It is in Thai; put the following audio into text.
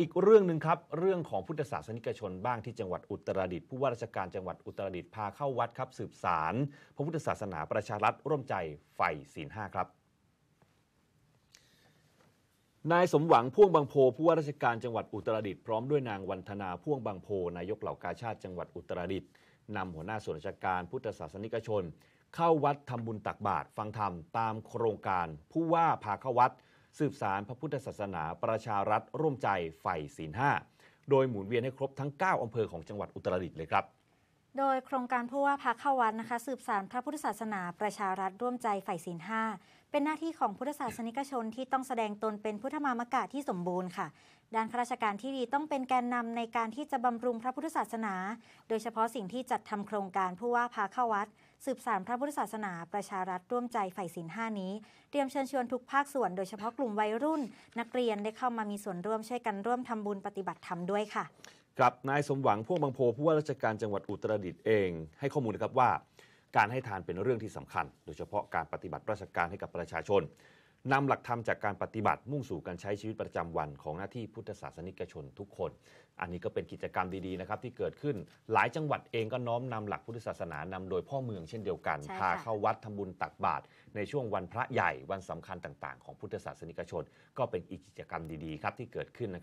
อีกเรื่องหนึ่งครับเรื่องของพุทธศาสนิกชนบ้างที่จังหวัดอุตรดิตถ์ผู้ว่าราชการจังหวัดอุตรดิตถ์พาเข้าวัดครับสืบสารพระพุทธศาสนาประชารัฐร่วมใจไฟศีลห้าครับนายสมหวังพ่วงบางโพผู้ว่าราชการจังหวัดอุตรดิตถ์พร้อมด้วยนางวันธนาพ่วงบางโพนายกเหล่ากาชาติจังหวัดอุตรดิตถ์นำหัวหน้าส่วนราชการ พุทธศาสนิกชน เข้าวัดทำบุญตักบาตรฟังธรรมตามโครงการ ผู้ว่าพาเข้าวัดสืบสารพระพุทธศาสนาประชารัฐร่วมใจไฟศีลห้าโดยหมุนเวียนให้ครบทั้ง 9อำเภอของจังหวัดอุตรดิตถ์เลยครับโดยโครงการผู้ว่าพักเข้าวัดนะคะสืบสานพระพุทธศาสนา ประชารัฐร่วมใจฝ่ายศีลห้าเป็นหน้าที่ของพุทธศาสนิกชนที่ต้องแสดงตนเป็นพุทธมามกะที่สมบูรณ์ค่ะ ด้านข้าราชการที่ดีต้องเป็นแกนนำในการที่จะบำรุงพระพุทธศาสนา โดยเฉพาะสิ่งที่จัดทำโครงการผู้ว่าพาเข้าวัด สืบสานพระพุทธศาสนา ประชารัฐร่วมใจฝ่ายศีลห้านี้ เตรียมเชิญชวนทุกภาคส่วนโดยเฉพาะกลุ่มวัยรุ่น นักเรียนได้เข้ามามีส่วนร่วมช่วยกันร่วมทำบุญปฏิบัติธรรมด้วยค่ะกับนายสมหวังพ่วงบางโพ ผู้ว่าราชการจังหวัดอุตรดิตถ์เอง ให้ข้อมูลนะครับว่า การให้ทานเป็นเรื่องที่สำคัญ โดยเฉพาะการปฏิบัติ ราชการให้กับประชาชน นำหลักธรรมจากการปฏิบัติ มุ่งสู่การใช้ชีวิตประจำวันของหน้าที่พุทธศาสนิกชนทุกคน อันนี้ก็เป็นกิจกรรมดีๆนะครับที่เกิดขึ้น หลายจังหวัดเองก็น้อมนำหลักพุทธศาสนานำโดยพ่อเมืองเช่นเดียวกัน พาเข้าวัดทำบุญตักบาตรในช่วงวันพระใหญ่วันสำคัญต่างๆ ของพุทธศาสนิกชน ก็เป็นอีกกิจกรรมดีๆ ครับที่เกิดขึ้นนะครับ